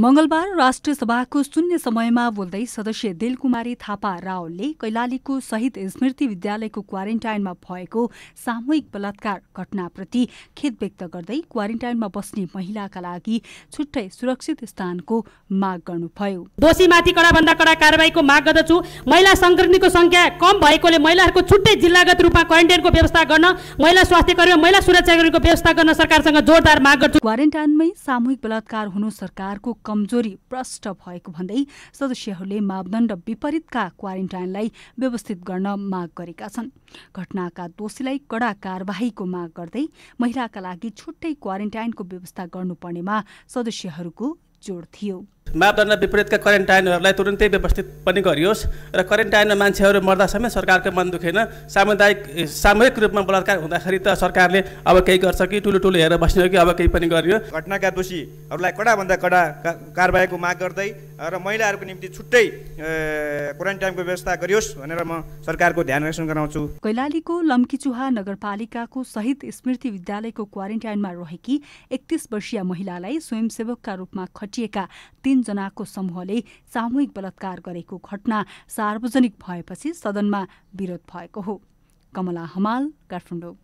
मंगलबार राष्ट्रिय सभाको शून्य समयमा बोल्दै सदस्य दिलकुमारी थापा रावलले कैलालीको शहीद स्मृति विद्यालयको क्वारेन्टाइनमा भएको सामूहिक बलात्कार घटनाप्रति खेद व्यक्त गर्दै क्वारेन्टाइनमा बस्ने महिलाका लागि छुट्टै सुरक्षित स्थानको माग गर्नुभयो दोषीमाथि कडाभन्दा कडा कारवाहीको माग गर्दछु महिला संक्रमितको संख्या कम भएकोले महिलाहरूको छुट्टै जिल्लागत रूपमा क्वारेन्टाइनको व्यवस्था गर्न महिला स्वास्थ्य कर्मी महिला सुरक्षाकर्मीको व्यवस्था गर्न सरकारसँग जोरदार माग गर्छु क्वारेन्टाइनमै सामूहिक बलात्कार हुनु सरकारको कमजोरी प्रष्ट भएको भन्दै सदस्यहरूले मापदण्ड विपरीतका क्वारेन्टाइनलाई व्यवस्थित गर्न माग गरेका छन् घटनाका दोषीलाई कडा कारवाहीको माग गर्दै महिलाका लागि छुट्टै क्वारेन्टाइनको व्यवस्था गर्नुपर्नेमा सदस्यहरूको जोड थियो मापदण्ड विपरीतका क्वारेन्टाइनहरूलाई तुरन्तै व्यवस्थित पनि गरियोस् र क्वारेन्टाइनमा मान्छेहरू मर्दा समेत सरकारको मन दुखेन सामुदायिक सामूहिक रूपमा बलात्कार हुँदाखेरि त सरकारले अब केही गर्छ कि ठुलो ठुलो हेरेर बस्ने हो कि अब केही पनि गरियो घटनाका दोषीहरूलाई कडाभन्दा कडा कारबाहीको माग गर्दै र महिलाहरूको निम्ति छुट्टै क्वारेन्टाइनको व्यवस्था गरियोस् भनेर म सरकारको ध्यान आकर्षण गराउँछु कैलालीको लम्कीचुहा नगरपालिकाको सहित स्मृति विद्यालयको क्वारेन्टाइनमा रहेकी एकतिस वर्षीय महिलालाई स्वयंसेवकका रूपमा खटिएका जनाको समूहले सामूहिक बलात्कार गरेको घटना सार्वजनिक भएपछि सदनमा विरोध भएको हो कमला हमाल काठमाडौँ